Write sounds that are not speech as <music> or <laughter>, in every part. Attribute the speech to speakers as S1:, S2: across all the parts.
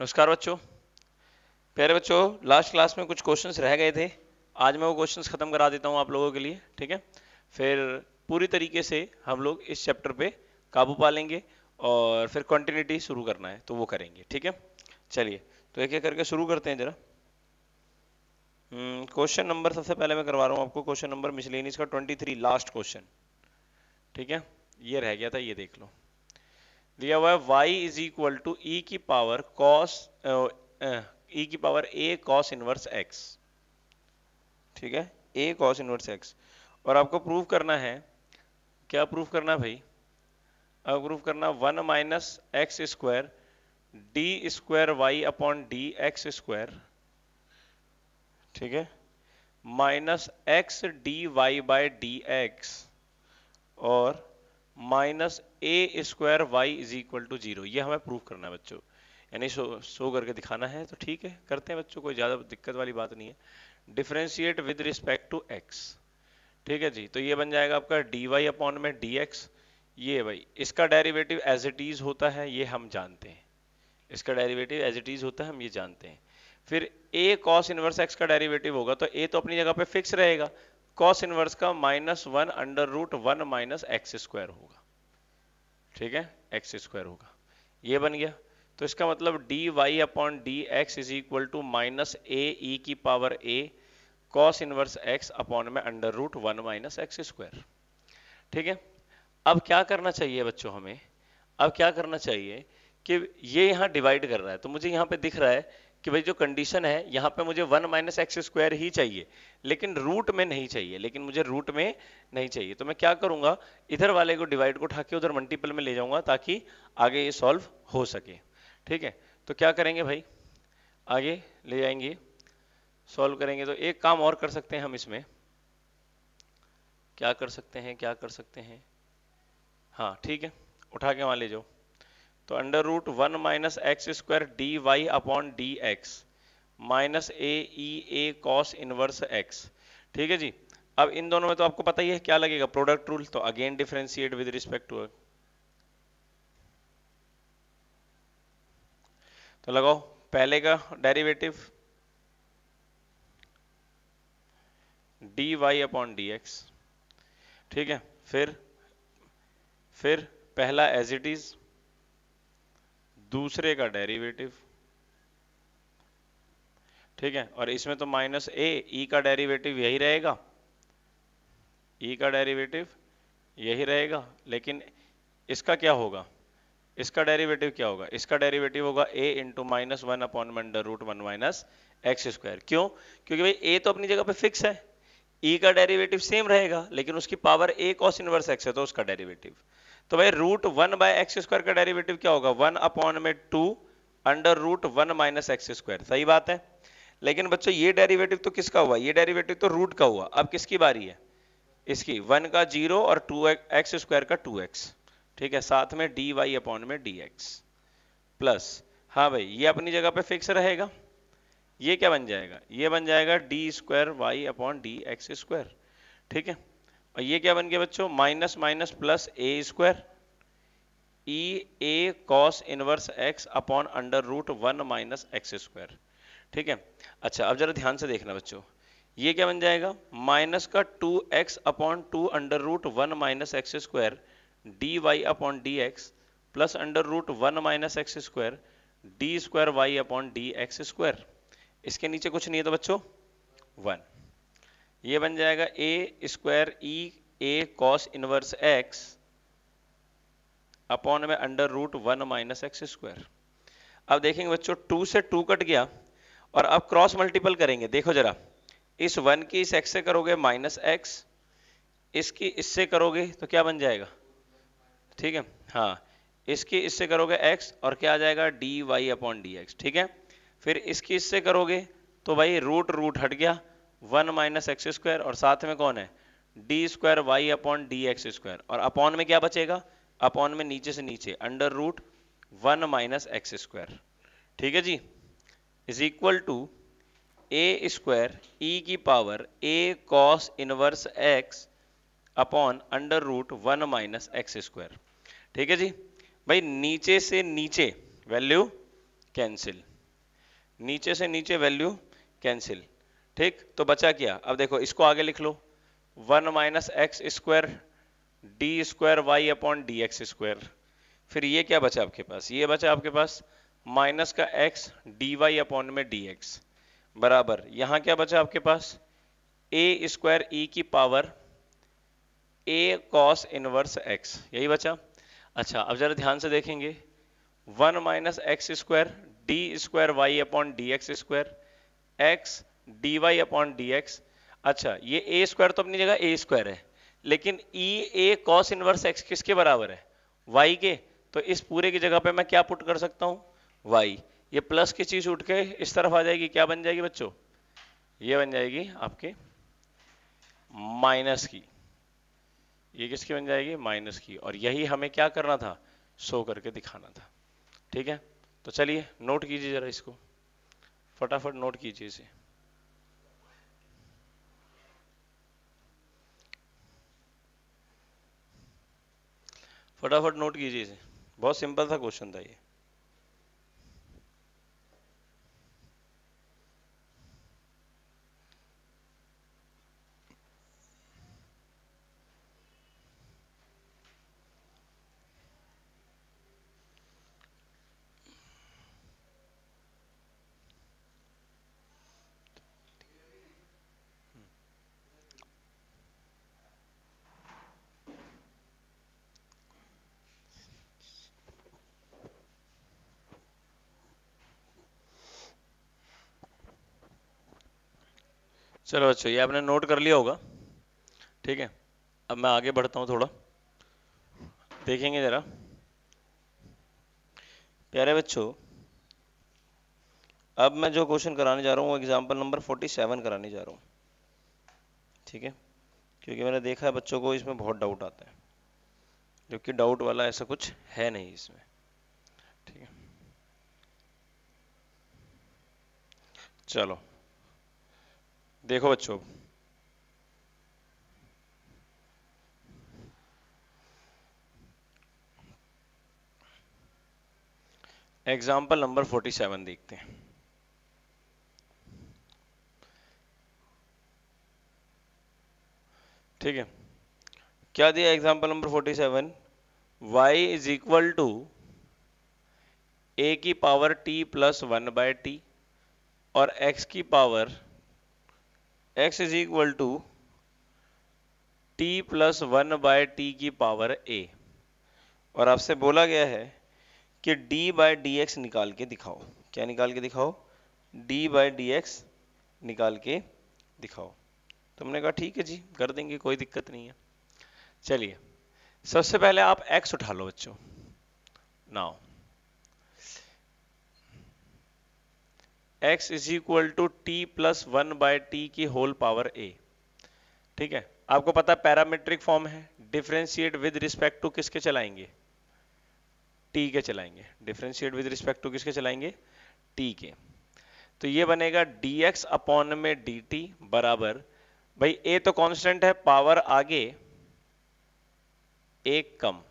S1: नमस्कार बच्चों प्यारे बच्चों लास्ट क्लास में कुछ क्वेश्चंस रह गए थे आज मैं वो क्वेश्चंस ख़त्म करा देता हूँ आप लोगों के लिए ठीक है फिर पूरी तरीके से हम लोग इस चैप्टर पे काबू पा लेंगे और फिर कंटिन्यूटी शुरू करना है तो वो करेंगे ठीक है चलिए तो एक एक करके शुरू करते हैं ज़रा क्वेश्चन नंबर सबसे पहले मैं करवा रहा हूँ आपको क्वेश्चन नंबर मिसलेनिस का ट्वेंटी लास्ट क्वेश्चन ठीक है ये रह गया था ये देख लो दिया हुआ है y is equal to e की पावर cos ई e की power a cos inverse x ठीक है a cos इनवर्स x और आपको प्रूव करना है क्या प्रूव करना भाई आपको प्रूव करना one minus x square d square y upon d x square ठीक है minus x d y by d x और minus a square y is equal to zero ये हमें प्रूव करना है बच्चों यानी शो शो करके दिखाना है तो ठीक है करते हैं बच्चों कोई ज़्यादा दिक्कत वाली बात नहीं है differentiate with respect to x ठीक है जी तो ये बन जाएगा आपका डी वाई अपॉन में डी एक्स ये भाई इसका डेरिवेटिव एज इट इज़ होता है ये हम जानते हैं इसका डेरिवेटिव एज इट इज़ होता है हम ये जानते हैं फिर ए कॉस इनवर्स एक्स का डेरिवेटिव होगा तो ए तो अपनी जगह पे फिक्स रहेगा कॉस इनवर्स का minus one under root one minus x square होगा ठीक है एक्स स्क्वायर होगा ये बन गया तो इसका मतलब d y upon d x is equal to minus a e की power a cos inverse x upon में under root one minus x square ठीक है अब क्या करना चाहिए बच्चों हमें अब क्या करना चाहिए कि ये यहाँ डिवाइड कर रहा है तो मुझे यहाँ पे दिख रहा है कि भाई जो कंडीशन है यहाँ पे मुझे वन माइनस एक्स स्क्वायर ही चाहिए लेकिन रूट में नहीं चाहिए लेकिन मुझे रूट में नहीं चाहिए तो मैं क्या करूंगा इधर वाले को डिवाइड को उठा के उधर मल्टीपल में ले जाऊंगा ताकि आगे ये सॉल्व हो सके ठीक है तो क्या करेंगे भाई आगे ले जाएंगे सॉल्व करेंगे तो एक काम और कर सकते हैं हम इसमें क्या कर सकते हैं क्या कर सकते हैं हाँ ठीक है उठा के वहां ले जाओ तो under root one minus x square d y upon d x minus a e a cos inverse x ठीक है जी अब इन दोनों में तो आपको पता ही है क्या लगेगा प्रोडक्ट रूल तो again differentiate with respect to तो लगाओ पहले का derivative d y upon d x ठीक है फिर फिर पहला एज इट इज़ दूसरे का डेरिवेटिव ठीक है और इसमें तो माइनस ए ई का डेरिवेटिव यही रहेगा ई e का डेरिवेटिव यही रहेगा लेकिन इसका क्या होगा इसका डेरिवेटिव क्या होगा इसका डेरिवेटिव होगा a into minus one upon मंडर root one minus x square क्यों क्योंकि भाई ए तो अपनी जगह पे फिक्स है ई e का डेरिवेटिव सेम रहेगा लेकिन उसकी power a cos inverse x है तो उसका डेरिवेटिव तो भाई root one by x square का डेरिवेटिव क्या होगा वन अपॉन में two under root one minus x square सही बात है लेकिन बच्चों ये डेरिवेटिव तो किसका हुआ ये डेरिवेटिव तो रूट का हुआ अब किसकी बारी है इसकी वन का जीरो और टू एक्स स्क्वायर का टू एक्स ठीक है साथ में डी वाई अपॉन में डी एक्स प्लस हाँ भाई ये अपनी जगह पे फिक्स रहेगा ये क्या बन जाएगा ये बन जाएगा d square y upon d x square ठीक है और ये क्या बन गया बच्चों minus minus plus a square e a cos inverse x upon under root one minus x square ठीक है अच्छा अब जरा ध्यान से देखना बच्चों ये क्या बन जाएगा माइनस का two x upon two under root one minus x square d y upon d x plus under root one minus x square d square y upon d x square इसके नीचे कुछ नहीं है तो बच्चों वन ये बन जाएगा a square e a cos inverse x upon में under root one minus x square अब देखेंगे बच्चों टू से टू कट गया और अब क्रॉस मल्टीपल करेंगे देखो जरा इस वन की इस एक्स से करोगे माइनस एक्स इसकी इससे करोगे तो क्या बन जाएगा ठीक है हाँ इसकी इससे करोगे एक्स और क्या आ जाएगा d y upon d x ठीक है फिर इसकी इससे करोगे तो भाई रूट रूट हट गया वन माइनस एक्स स्क्वायर और साथ में कौन है d square y upon d x square और अपॉन में क्या बचेगा अपॉन में नीचे से नीचे under root one minus x square ठीक है जी is equal to a square e की power a cos inverse x upon under root one minus x square ठीक है जी भाई नीचे से नीचे वैल्यू कैंसिल नीचे से नीचे वैल्यू कैंसिल ठीक तो बचा क्या अब देखो इसको आगे लिख लो one minus x square d square y upon d x square फिर ये क्या बचा आपके पास ये बचा आपके पास माइनस का एक्स डी वाई अपॉन में डी एक्स बराबर यहां क्या बचा आपके पास ए स्क्वायर ई की power a cos inverse x यही बचा अच्छा अब जरा ध्यान से देखेंगे one minus x square d square y upon d x square x d y upon d x अच्छा ये ए स्क्वायर तो अपनी जगह ए स्क्वायर है लेकिन e a cos inverse x किसके बराबर है वाई के तो इस पूरे की जगह पे मैं क्या पुट कर सकता हूँ वाई ये प्लस की चीज उठ के इस तरफ आ जाएगी क्या बन जाएगी बच्चों ये बन जाएगी आपके माइनस की ये किसकी बन जाएगी माइनस की और यही हमें क्या करना था शो करके दिखाना था ठीक है तो चलिए नोट कीजिए जरा इसको फटाफट नोट कीजिए इसे फटाफट नोट कीजिए इसे बहुत सिंपल सा क्वेश्चन था ये चलो अच्छा ये आपने नोट कर लिया होगा ठीक है अब मैं आगे बढ़ता हूँ थोड़ा देखेंगे ज़रा प्यारे बच्चों अब मैं जो क्वेश्चन कराने जा रहा हूँ वो एग्जाम्पल नंबर 47 कराने जा रहा हूँ ठीक है क्योंकि मैंने देखा है बच्चों को इसमें बहुत डाउट आता है जबकि डाउट वाला ऐसा कुछ है नहीं इसमें ठीक है चलो देखो बच्चों एग्जाम्पल नंबर 47 देखते हैं ठीक है क्या दिया example number 47 y is equal to a की power t plus one by t और x की power x is equal to t plus one by t की पावर ए और आपसे बोला गया है कि d बाय डी एक्स निकाल के दिखाओ क्या निकाल के दिखाओ d बाय डी एक्स निकाल के दिखाओ तुमने कहा ठीक है जी कर देंगे कोई दिक्कत नहीं है चलिए सबसे पहले आप x उठा लो बच्चों now x is equal to t plus one by t की होल पावर a ठीक है आपको पता है पैरामेट्रिक फॉर्म है डिफ्रेंशिएट विद रिस्पेक्ट टू किसके चलाएंगे टी के चलाएंगे डिफ्रेंशिएट विद रिस्पेक्ट टू किसके चलाएंगे टी के तो ये बनेगा डी एक्स अपॉन में डी टी बराबर भाई ए तो कांस्टेंट है पावर आगे एक कम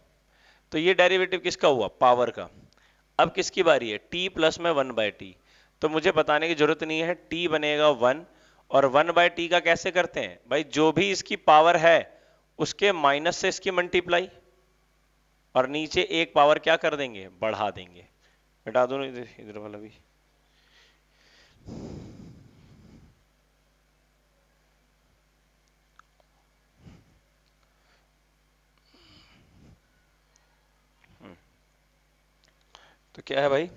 S1: तो ये डेरिवेटिव किसका हुआ पावर का अब किसकी बारी है टी प्लस में वन बाय टी तो मुझे बताने की जरूरत नहीं है टी बनेगा वन और वन बाय टी का कैसे करते हैं भाई जो भी इसकी पावर है उसके माइनस से इसकी मल्टीप्लाई और नीचे एक पावर क्या कर देंगे बढ़ा देंगे बेटा दोनों इधर इधर वाला भी हम्म। तो क्या है भाई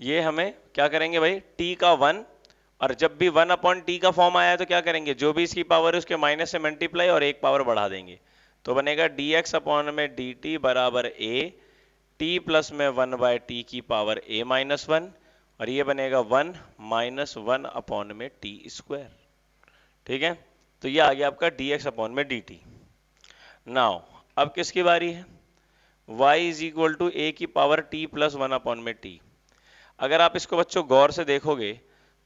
S1: ये हमें क्या करेंगे भाई टी का वन और जब भी वन अपॉन टी का फॉर्म आया तो क्या करेंगे जो भी इसकी पावर है उसके माइनस से मल्टीप्लाई और एक पावर बढ़ा देंगे तो बनेगा डी एक्स अपॉन में डी टी बराबर ए टी प्लस में वन बाय टी की पावर ए माइनस वन और ये बनेगा वन माइनस वन अपॉन में टी स्क्वायर ठीक है तो ये आ गया आपका डी एक्स अपॉन में डी टी नाउ अब किसकी बारी है y is equal to a की power t plus one upon में टी अगर आप इसको बच्चों गौर से देखोगे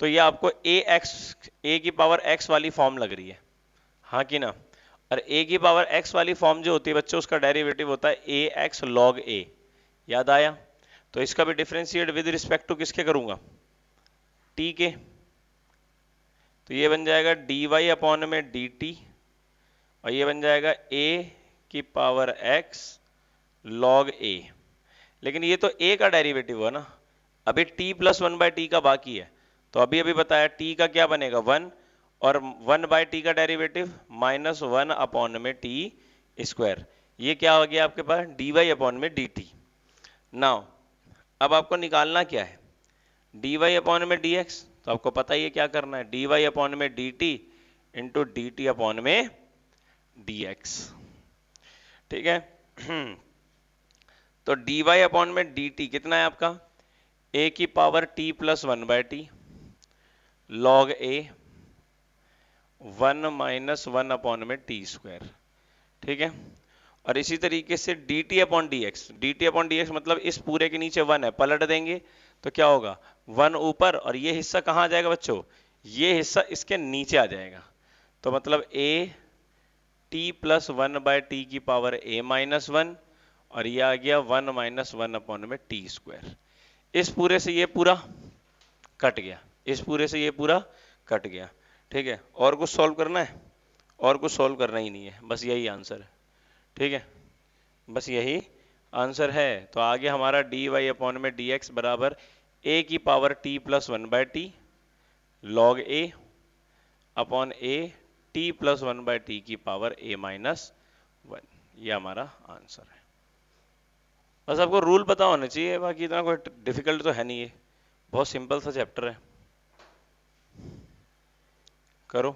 S1: तो ये आपको ए एक्स ए की पावर एक्स वाली फॉर्म लग रही है हाँ कि ना और ए की पावर एक्स वाली फॉर्म जो होती है बच्चों उसका डेरिवेटिव होता है ए एक्स लॉग ए याद आया तो इसका भी डिफ्रेंशिएट विद रिस्पेक्ट टू किसके करूंगा टी के तो ये बन जाएगा डी वाई अपॉन में डी टी और ये बन जाएगा ए की पावर एक्स लॉग ए लेकिन ये तो ए का डेरिवेटिव हुआ ना अभी t plus one by t का बाकी है तो अभी अभी बताया t का क्या बनेगा वन और वन बाय टी का डेरिवेटिव माइनस वन अपॉन में टी स्क्वायर ये क्या हो गया आपके पास डी वाई अपॉन में डी टी नाउ अब आपको निकालना क्या है डी वाई अपॉन में डी एक्स तो आपको पता ही है क्या करना है डी वाई अपॉन में d t into d t upon में डी एक्स ठीक है <clears throat> तो डी वाई अपॉन में डी टी कितना है आपका ए की power t plus one by t log a one minus one upon में टी स्क्वायर ठीक है और इसी तरीके से d t upon d x d t upon d x मतलब इस पूरे के नीचे वन है पलट देंगे तो क्या होगा वन ऊपर और ये हिस्सा कहाँ आ जाएगा बच्चों ये हिस्सा इसके नीचे आ जाएगा तो मतलब a t plus one by t की पावर ए माइनस वन और ये आ गया वन माइनस वन अपॉन में टी स्क्वायर इस पूरे से ये पूरा कट गया इस पूरे से ये पूरा कट गया ठीक है और कुछ सॉल्व करना है और कुछ सॉल्व करना ही नहीं है बस यही आंसर है ठीक है बस यही आंसर है तो आगे हमारा डी वाई अपॉन में डी एक्स बराबर ए की power t plus one by t log a upon a t plus one by t की पावर ए माइनस वन ये हमारा आंसर है बस आपको रूल पता होना चाहिए बाकी इतना कोई डिफिकल्ट तो है नहीं ये बहुत सिंपल सा चैप्टर है करो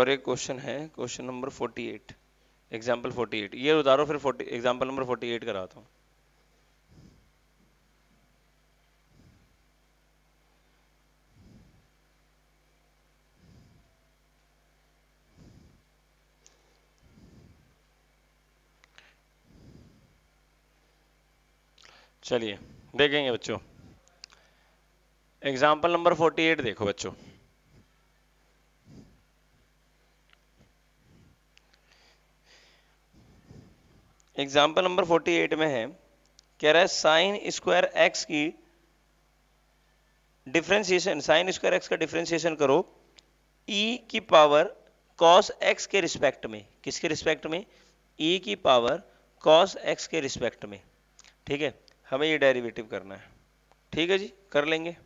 S1: और एक क्वेश्चन है क्वेश्चन नंबर 48 एग्जांपल 48 ये उतारो फिर एग्जाम्पल एग्जांपल नंबर 48 कराता हूँ चलिए देखेंगे बच्चों एग्जाम्पल नंबर 48 देखो बच्चों एग्जाम्पल नंबर 48 में है कह रहा है साइन स्क्वायर एक्स की डिफ्रेंसिएशन साइन स्क्वायर एक्स का डिफ्रेंसिएशन करो ई e की पावर कॉस एक्स के रिस्पेक्ट में किसके रिस्पेक्ट में ई e की पावर कॉस एक्स के रिस्पेक्ट में ठीक है हमें ये डेरिवेटिव करना है ठीक है जी कर लेंगे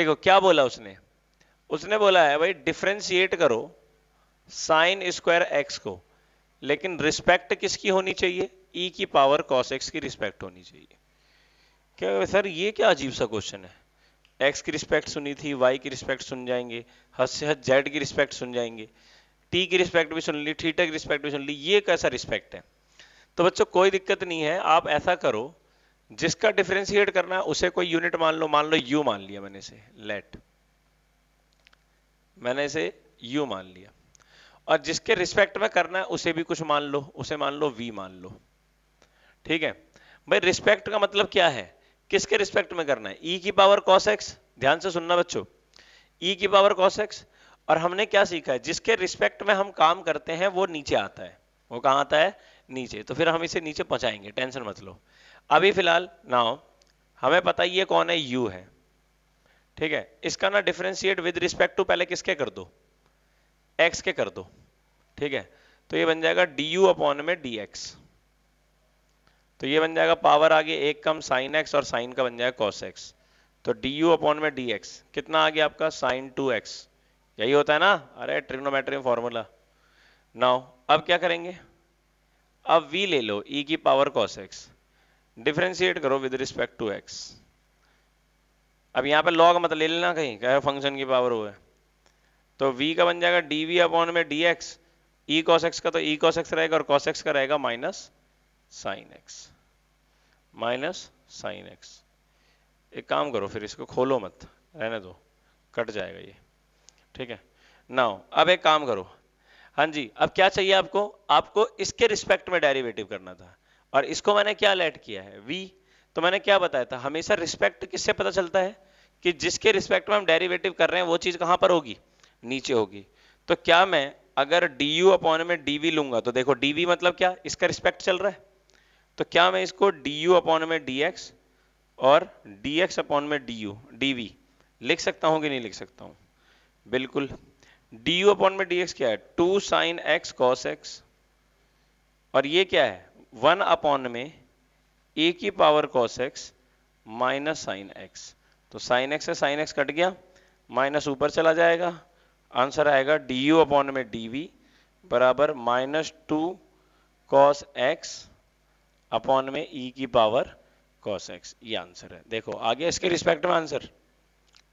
S1: देखो क्या बोला उसने उसने बोला है भाई डिफ्रेंशिएट करो साइन स्क्वायर एक्स को लेकिन रिस्पेक्ट किसकी होनी चाहिए ई e की पावर कॉस एक्स की रिस्पेक्ट होनी चाहिए क्या सर ये क्या अजीब सा क्वेश्चन है एक्स की रिस्पेक्ट सुनी थी वाई की रिस्पेक्ट सुन जाएंगे हद से हद जेड की रिस्पेक्ट सुन जाएंगे टी की रिस्पेक्ट भी सुन ली थीटा की रिस्पेक्ट भी सुन ली ये कैसा रिस्पेक्ट है तो बच्चों कोई दिक्कत नहीं है आप ऐसा करो जिसका डिफ्रेंशिएट करना है उसे कोई यूनिट मान लो मान लो यू मान लिया मैंने इसे लेट मैंने इसे यू मान लिया और जिसके रिस्पेक्ट में करना है उसे भी कुछ मान लो उसे मान लो वी मान लो ठीक है भाई रिस्पेक्ट का मतलब क्या है किसके रिस्पेक्ट में करना है ई e की पावर कॉस एक्स ध्यान से सुनना बच्चों ई e की पावर कॉस एक्स और हमने क्या सीखा है जिसके रिस्पेक्ट में हम काम करते हैं वो नीचे आता है वो कहां आता है नीचे तो फिर हम इसे नीचे पहुंचाएंगे टेंशन मत लो अभी फिलहाल नाउ हमें पता ये कौन है यू है ठीक है इसका ना डिफ्रेंशिएट विद रिस्पेक्ट टू पहले किसके कर दो एक्स के कर दो ठीक है तो ये बन जाएगा डी यू अपॉन में डी एक्स तो ये बन जाएगा पावर आगे एक कम साइन एक्स और साइन का बन जाएगा कॉस एक्स तो डी यू अपॉन में डी एक्स कितना आ गया आपका साइन टू एक्स यही होता है ना अरे ट्रिग्नोमेट्री फॉर्मूला नाउ अब क्या करेंगे अब v ले लो e की पावर cos x डिफ्रेंशिएट करो विद रिस्पेक्ट टू x अब यहां पे log मतलब ले लेना कहीं क्या फंक्शन की पावर हुआ है तो v का बन जाएगा डी वी अपॉन में d x e cos x का तो ई कॉस एक्स रहेगा और कॉस एक्स का रहेगा minus sine x minus sine x एक काम करो फिर इसको खोलो मत रहने दो कट जाएगा ये ठीक है नाउ अब एक काम करो हाँ जी अब क्या चाहिए आपको आपको इसके रिस्पेक्ट में डेरिवेटिव करना था और इसको मैंने क्या लेट किया है वी तो मैंने क्या बताया था हमेशा रिस्पेक्ट किससे पता चलता है कि जिसके रिस्पेक्ट में हम डेरिवेटिव कर रहे हैं वो चीज कहां पर होगी नीचे होगी तो क्या मैं अगर डी यू अपॉन में डी वी लूंगा तो देखो डी वी मतलब क्या इसका रिस्पेक्ट चल रहा है तो क्या मैं इसको डी यू अपॉन में डी एक्स और डी एक्स अपॉन में डी यू डी वी लिख सकता हूं कि नहीं लिख सकता हूं बिल्कुल डी यू अपॉन में डी एक्स क्या है two sine x cos x और ये क्या है वन अपॉन में ए की power cos x minus sine x तो साइन एक्स है साइन एक्स कट गया माइनस ऊपर चला जाएगा आंसर आएगा डी यू अपॉन में डी वी बराबर minus two cos x upon में ई e की पावर कॉस एक्स ये आंसर है देखो आ गया इसके रिस्पेक्ट में आंसर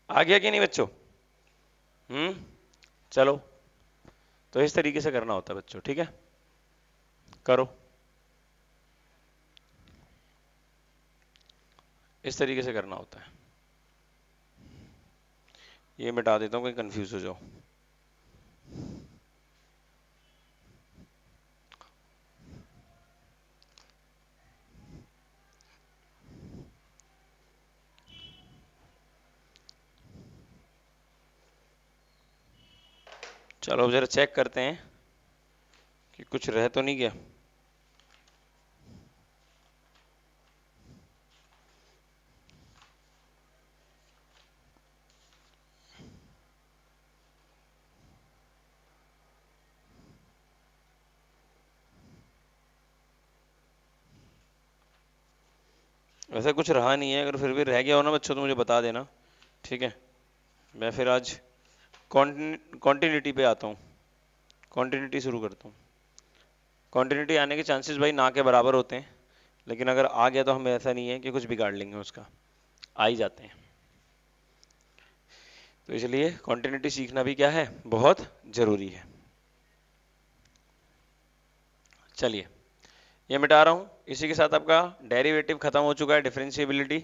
S1: आ गया कि नहीं बच्चों हम्म चलो तो इस तरीके से करना होता है बच्चों ठीक है करो इस तरीके से करना होता है ये मिटा देता हूँ कहीं कंफ्यूज हो जाओ चलो ज़रा चेक करते हैं कि कुछ रह तो नहीं गया वैसे कुछ रहा नहीं है अगर फिर भी रह गया हो ना बच्चों तो मुझे बता देना ठीक है मैं फिर आज कॉन्टीन्यूटी पे आता हूँ कॉन्टीन्यूटी शुरू करता हूँ कॉन्टीन्यूटी आने के चांसेस भाई ना के बराबर होते हैं लेकिन अगर आ गया तो हम ऐसा नहीं है कि कुछ बिगाड़ लेंगे उसका आ ही जाते हैं तो इसलिए कॉन्टीन्यूटी सीखना भी क्या है बहुत जरूरी है चलिए ये मिटा रहा हूँ इसी के साथ आपका डेरिवेटिव खत्म हो चुका है डिफ्रेंशिएबिलिटी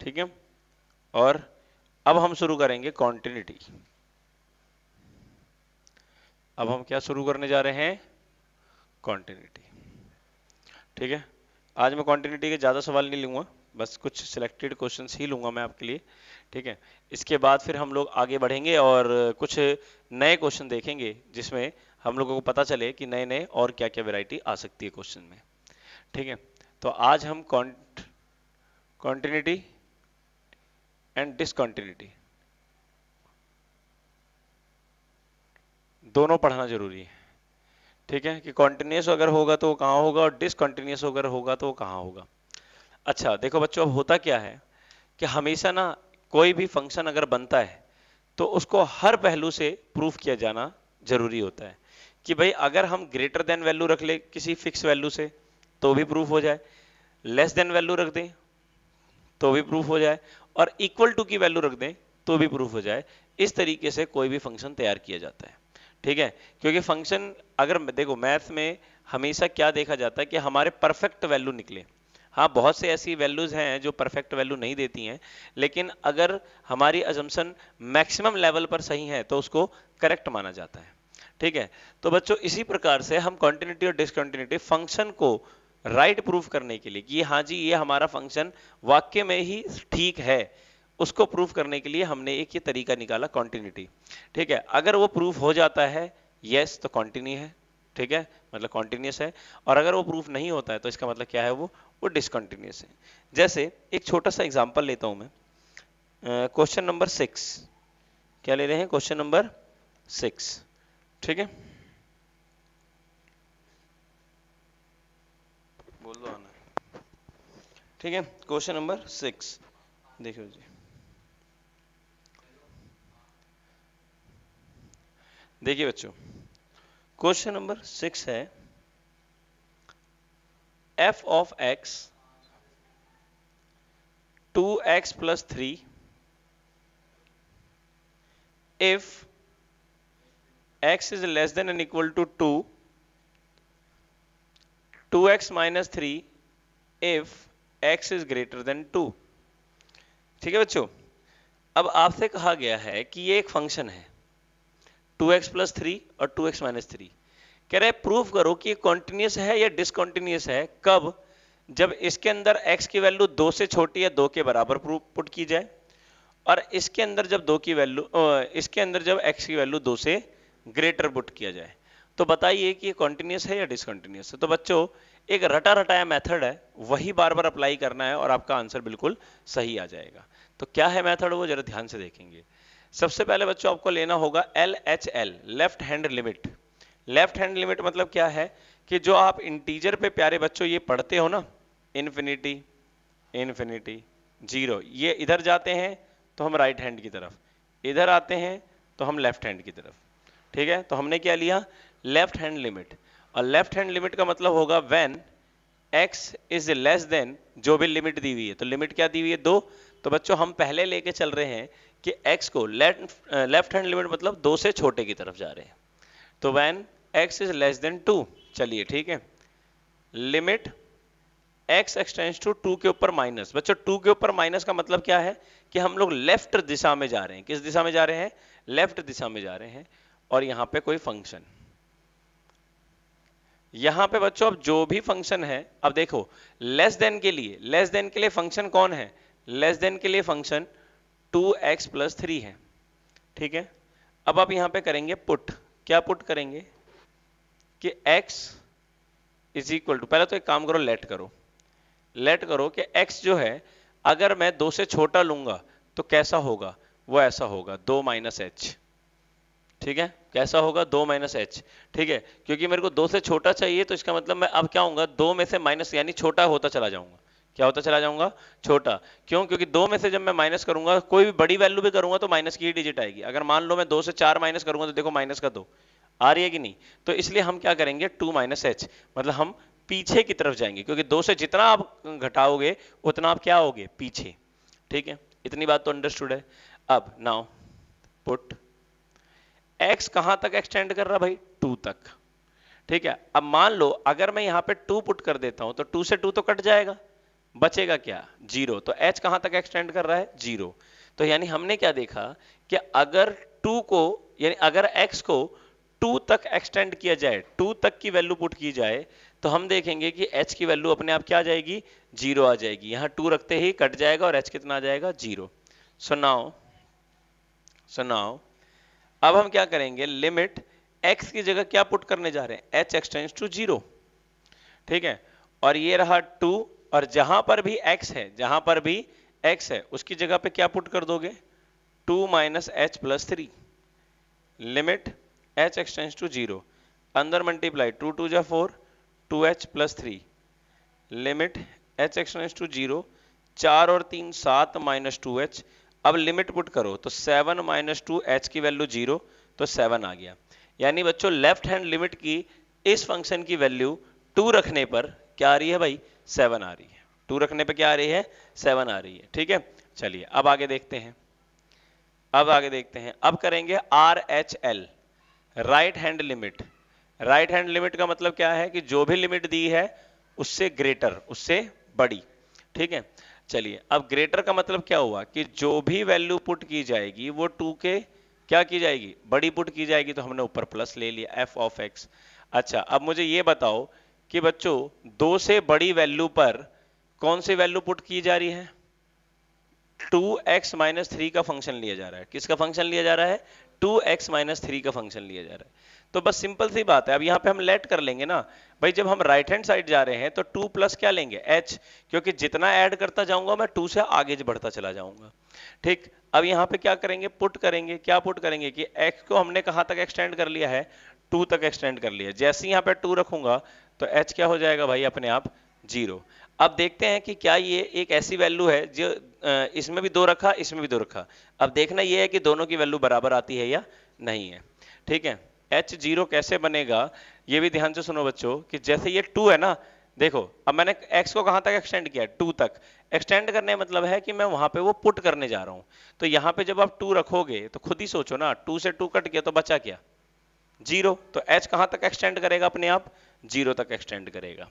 S1: ठीक है और अब हम शुरू करेंगे कॉन्टीन्यूटी अब हम क्या शुरू करने जा रहे हैं कॉन्टिन्यूटी ठीक है आज मैं कॉन्टिन्यूटी के ज़्यादा सवाल नहीं लूंगा बस कुछ सिलेक्टेड क्वेश्चन ही लूंगा मैं आपके लिए ठीक है इसके बाद फिर हम लोग आगे बढ़ेंगे और कुछ नए क्वेश्चन देखेंगे जिसमें हम लोगों को पता चले कि नए नए और क्या क्या वैरायटी आ सकती है क्वेश्चन में ठीक है तो आज हम कॉन्टिन्यूटी एंड डिसकॉन्टिन्यूटी दोनों पढ़ना जरूरी है ठीक है कि कॉन्टिन्यूस अगर होगा तो कहाँ होगा और डिसकॉन्टिन्यूस अगर होगा तो कहाँ होगा अच्छा देखो बच्चों अब होता क्या है कि हमेशा ना कोई भी फंक्शन अगर बनता है तो उसको हर पहलू से प्रूफ किया जाना जरूरी होता है कि भाई अगर हम ग्रेटर देन वैल्यू रख ले किसी फिक्स वैल्यू से तो भी प्रूफ हो जाए लेस देन वैल्यू रख दें तो भी प्रूफ हो जाए और इक्वल टू की वैल्यू रख दें तो भी प्रूफ हो जाए इस तरीके से कोई भी फंक्शन तैयार किया जाता है ठीक है क्योंकि फंक्शन अगर देखो मैथ में हमेशा क्या देखा जाता है कि हमारे परफेक्ट वैल्यू निकले हाँ बहुत से ऐसी वैल्यूज़ हैं जो परफेक्ट वैल्यू नहीं देती हैं लेकिन अगर हमारी अजम्सन मैक्सिमम लेवल पर सही है तो उसको करेक्ट माना जाता है ठीक है तो बच्चों इसी प्रकार से हम कॉन्टिन्यूटी और डिसकॉन्टिन्यूटी फंक्शन को राइट right प्रूफ करने के लिए कि हाँ जी ये हमारा फंक्शन वाक्य में ही ठीक है उसको प्रूफ करने के लिए हमने एक ये तरीका निकाला कॉन्टिन्यूटी ठीक है अगर वो प्रूफ हो जाता है यस तो कॉन्टिन्यू है ठीक है मतलब कॉन्टिन्यूस है और अगर वो प्रूफ नहीं होता है तो इसका मतलब क्या है वो वो डिसकॉन्टिन्यूस है जैसे एक छोटा सा एग्जाम्पल लेता हूँ मैं क्वेश्चन नंबर सिक्स क्या ले रहे हैं क्वेश्चन नंबर सिक्स ठीक है बोल दो आना ठीक है क्वेश्चन नंबर सिक्स देखियो जी देखिए बच्चों क्वेश्चन नंबर सिक्स है f of x two x plus three if x is less than and equal to two two x minus three if x is greater than two ठीक है बच्चों अब आपसे कहा गया है कि ये एक फंक्शन है टू एक्स प्लस थ्री और टू एक्स माइनस थ्री कह रहे प्रूफ करो कि ये कॉन्टिन्यूस है या डिसकॉन्टिन्यूस है कब जब इसके अंदर x की वैल्यू दो से छोटी या दो के बराबर प्रूफ पुट की जाए और इसके अंदर जब दो की वैल्यू इसके अंदर जब x की वैल्यू दो से ग्रेटर पुट किया जाए तो बताइए कि ये कॉन्टिन्यूस है या डिसकॉन्टिन्यूस है तो बच्चों एक रटा रटाया मेथड है वही बार बार अप्लाई करना है और आपका आंसर बिल्कुल सही आ जाएगा तो क्या है मेथड वो जरा ध्यान से देखेंगे सबसे पहले बच्चों आपको लेना होगा L H L left hand limit left hand limit मतलब क्या है कि जो आप इंटीजर पे प्यारे बच्चों ये पढ़ते हो ना इन्फिनिटी इन्फिनिटी जीरो ये इधर जाते हैं तो हम राइट हैंड की तरफ इधर आते हैं तो हम लेफ्ट हैंड की तरफ ठीक है तो हमने क्या लिया लेफ्ट हैंड लिमिट और लेफ्ट हैंड लिमिट का मतलब होगा when x is less than जो भी लिमिट दी हुई है तो लिमिट क्या दी हुई है दो तो बच्चों हम पहले लेके चल रहे हैं कि x को लेफ्ट लेफ्ट हैंड लिमिट मतलब दो से छोटे की तरफ जा रहे हैं तो when x is less than two चलिए ठीक है limit x extends to two के ऊपर माइनस बच्चों टू के ऊपर माइनस का मतलब क्या है कि हम लोग लेफ्ट दिशा में जा रहे हैं किस दिशा में जा रहे हैं लेफ्ट दिशा में जा रहे हैं और यहां पे कोई फंक्शन यहां पे बच्चों अब जो भी फंक्शन है अब देखो लेस देन के लिए लेस देन के लिए फंक्शन कौन है लेस देन के लिए function two x plus three है ठीक है अब आप यहां पे करेंगे पुट क्या पुट करेंगे कि x इज इक्वल टू पहले तो एक काम करो लेट करो लेट करो कि x जो है अगर मैं दो से छोटा लूंगा तो कैसा होगा वो ऐसा होगा दो माइनस एच ठीक है कैसा होगा दो माइनस एच ठीक है क्योंकि मेरे को दो से छोटा चाहिए तो इसका मतलब मैं अब क्या होगा दो में से माइनस यानी छोटा होता चला जाऊंगा क्या होता चला जाऊंगा छोटा क्यों क्योंकि दो में से जब मैं माइनस करूंगा कोई भी बड़ी वैल्यू भी करूंगा तो माइनस की ही डिजिट आएगी अगर मान लो मैं दो से चार माइनस करूंगा तो देखो माइनस का दो आ रही है कि नहीं तो इसलिए हम क्या करेंगे टू माइनस एच मतलब हम पीछे की तरफ जाएंगे क्योंकि दो से जितना आप घटाओगे उतना आप क्या होगे पीछे ठीक है इतनी बात तो अंडरस्टूड है अब नाउ पुट एक्स कहां तक एक्सटेंड कर रहा भाई टू तक ठीक है अब मान लो अगर मैं यहां पे टू पुट कर देता हूं तो टू से टू तो कट जाएगा बचेगा क्या जीरो तो एच कहां तक एक्सटेंड कर रहा है जीरो तो यानी हमने क्या देखा कि अगर टू को यानी अगर एक्स को टू तक एक्सटेंड किया जाए टू तक की वैल्यू पुट की जाए तो हम देखेंगे कि एच की वैल्यू अपने आप क्या आ जाएगी जीरो आ जाएगी यहां टू रखते ही कट जाएगा और एच कितना आ जाएगा जीरो सुनाओ सुनाओ अब हम क्या करेंगे लिमिट एक्स की जगह क्या पुट करने जा रहे हैं एच एक्सटेंड टू जीरो ठीक है और ये रहा टू और जहां पर भी x है जहां पर भी x है उसकी जगह पे क्या पुट कर दोगे two minus h plus three limit h extends to zero अंदर मल्टीप्लाई टू टू जा four two h plus three limit h extends to zero चार और तीन सात माइनस टू एच अब लिमिट पुट करो तो सेवन माइनस टू एच की वैल्यू जीरो तो सेवन आ गया यानी बच्चों लेफ्ट हैंड लिमिट की इस फंक्शन की वैल्यू टू रखने पर क्या आ रही है भाई सेवन आ रही है टू रखने पे क्या आ रही है सेवन आ रही है ठीक है चलिए अब आगे देखते हैं अब आगे देखते हैं अब करेंगे R H L right hand limit right hand limit का मतलब क्या है कि जो भी लिमिट दी है उससे ग्रेटर उससे बड़ी ठीक है चलिए अब ग्रेटर का मतलब क्या हुआ कि जो भी वैल्यू पुट की जाएगी वो टू के क्या की जाएगी बड़ी पुट की जाएगी तो हमने ऊपर प्लस ले लिया एफ ऑफ एक्स अच्छा अब मुझे ये बताओ कि बच्चों दो से बड़ी वैल्यू पर कौन सी वैल्यू पुट की जा रही है टू एक्स माइनस थ्री का फंक्शन लिया जा रहा है किसका फंक्शन लिया जा रहा है टू एक्स माइनस थ्री का फंक्शन लिया जा रहा है तो बस सिंपल सी बात है अब यहां पे हम लेट कर लेंगे ना भाई जब हम राइट हैंड साइड जा रहे हैं तो टू प्लस क्या लेंगे एच क्योंकि जितना ऐड करता जाऊंगा मैं टू से आगे बढ़ता चला जाऊंगा ठीक अब यहाँ पे क्या करेंगे पुट करेंगे क्या पुट करेंगे कि एक्स को हमने कहां तक एक्सटेंड कर लिया है टू तक एक्सटेंड कर लिया जैसे यहाँ पर टू रखूंगा तो एच क्या हो जाएगा भाई अपने आप जीरो अब देखते हैं कि क्या ये एक ऐसी वैल्यू है जो इसमें भी दो रखा इसमें भी दो रखा अब देखना ये है कि दोनों की वैल्यू बराबर आती है या नहीं है ठीक है एच जीरो कैसे बनेगा ये भी ध्यान से सुनो बच्चों कि जैसे ये टू है ना देखो अब मैंने एक्स को कहां तक एक्सटेंड किया टू तक एक्सटेंड करने मतलब है कि मैं वहां पे वो पुट करने जा रहा हूं तो यहां पे जब आप टू रखोगे तो खुद ही सोचो ना टू से टू कट गया तो बचा क्या जीरो तो एच कहाँ तक एक्सटेंड करेगा अपने आप जीरो तक एक्सटेंड करेगा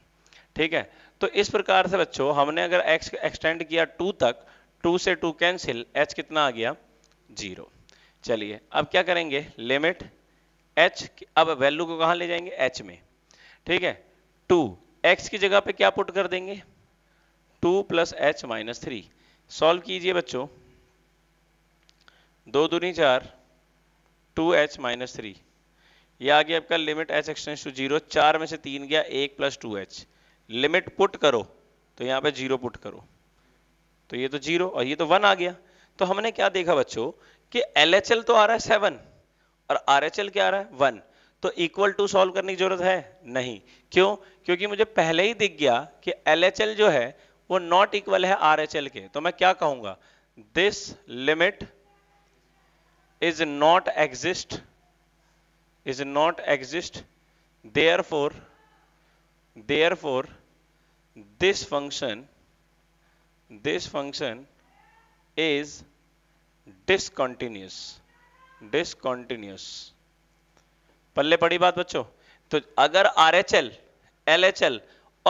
S1: ठीक है तो इस प्रकार से बच्चों हमने अगर एक्स एक्सटेंड किया टू तक टू से टू कैंसिल एच कितना आ गया जीरो चलिए अब क्या करेंगे लिमिट एच अब वैल्यू को कहाँ ले जाएंगे एच में ठीक है टू एक्स की जगह पे क्या पुट कर देंगे two plus h minus three solve कीजिए बच्चों दो दूनी चार टू एच माइनस थ्री ये आ गया आपका limit h extends to zero चार में से तीन गया एक plus two h limit put करो तो यहाँ पे जीरो पुट करो तो ये तो जीरो और ये तो वन आ गया तो हमने क्या देखा बच्चों कि एल तो आ रहा है सेवन और आर क्या आ रहा है वन तो इक्वल टू सॉल्व करने की जरूरत है नहीं क्यों क्योंकि मुझे पहले ही दिख गया कि एल जो है वो नॉट इक्वल है आर के तो मैं क्या कहूंगा this limit is not exist is not exist therefore therefore this function this function is discontinuous discontinuous पल्ले पड़ी बात बच्चों तो अगर R H L L H L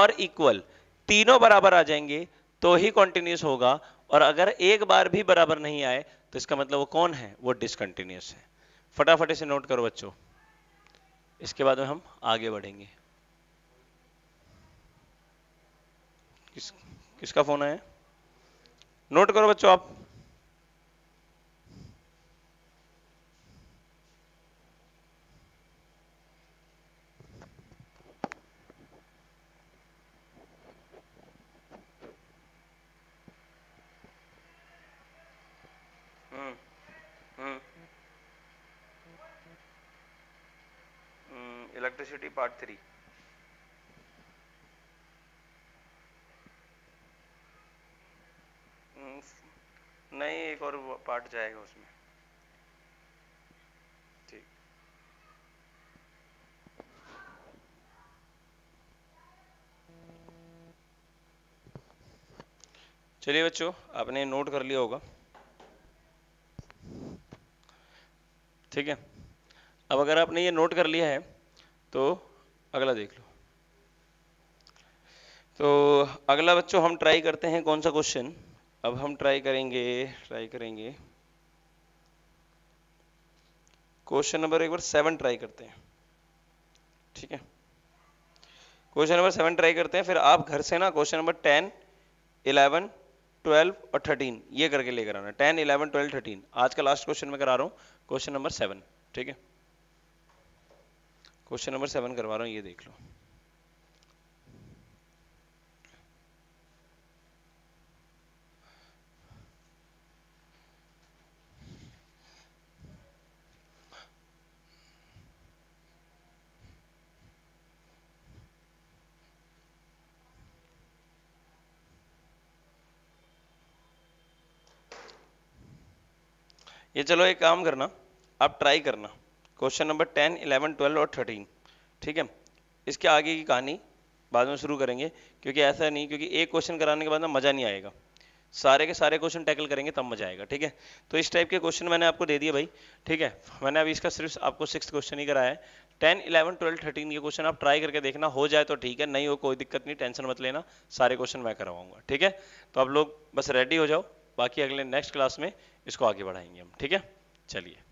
S1: और इक्वल तीनों बराबर आ जाएंगे तो ही कॉन्टिन्यूस होगा और अगर एक बार भी बराबर नहीं आए तो इसका मतलब वो कौन है वो डिसकंटिन्यूस है फटाफट इसे नोट करो बच्चों इसके बाद में हम आगे बढ़ेंगे किस किसका फोन है नोट करो बच्चों आप इलेक्ट्रिसिटी पार्ट थ्री नहीं एक और पार्ट जाएगा उसमें ठीक चलिए बच्चों आपने नोट कर लिया होगा ठीक है अब अगर आपने ये नोट कर लिया है तो अगला देख लो तो अगला बच्चों हम ट्राई करते हैं कौन सा क्वेश्चन अब हम ट्राई करेंगे ट्राई करेंगे क्वेश्चन नंबर एक बार सेवन ट्राई करते हैं ठीक है क्वेश्चन नंबर सेवन ट्राई करते हैं फिर आप घर से ना question number ten eleven twelve और थर्टीन ये करके लेकर आना टेन इलेवन 12, 13 आज का लास्ट क्वेश्चन मैं करा रहा हूँ क्वेश्चन नंबर सेवन ठीक है क्वेश्चन नंबर सेवन करवा रहा हूँ ये देख लो ये चलो एक काम करना आप ट्राई करना question number ten eleven twelve और थर्टीन ठीक है इसके आगे की कहानी बाद में शुरू करेंगे क्योंकि ऐसा नहीं क्योंकि एक क्वेश्चन कराने के बाद ना मज़ा नहीं आएगा सारे के सारे क्वेश्चन टैकल करेंगे तब मजा आएगा ठीक है तो इस टाइप के क्वेश्चन मैंने आपको दे दिए भाई ठीक है मैंने अभी इसका सिर्फ आपको सिक्स क्वेश्चन ही कराया है टेन इलेवन ट्वेल्व थर्टीन के क्वेश्चन आप ट्राई करके देखना हो जाए तो ठीक है नहीं हो कोई दिक्कत नहीं टेंशन मत लेना सारे क्वेश्चन मैं करवाऊंगा ठीक है तो आप लोग बस रेडी हो जाओ बाकी अगले नेक्स्ट क्लास में इसको आगे बढ़ाएंगे हम ठीक है चलिए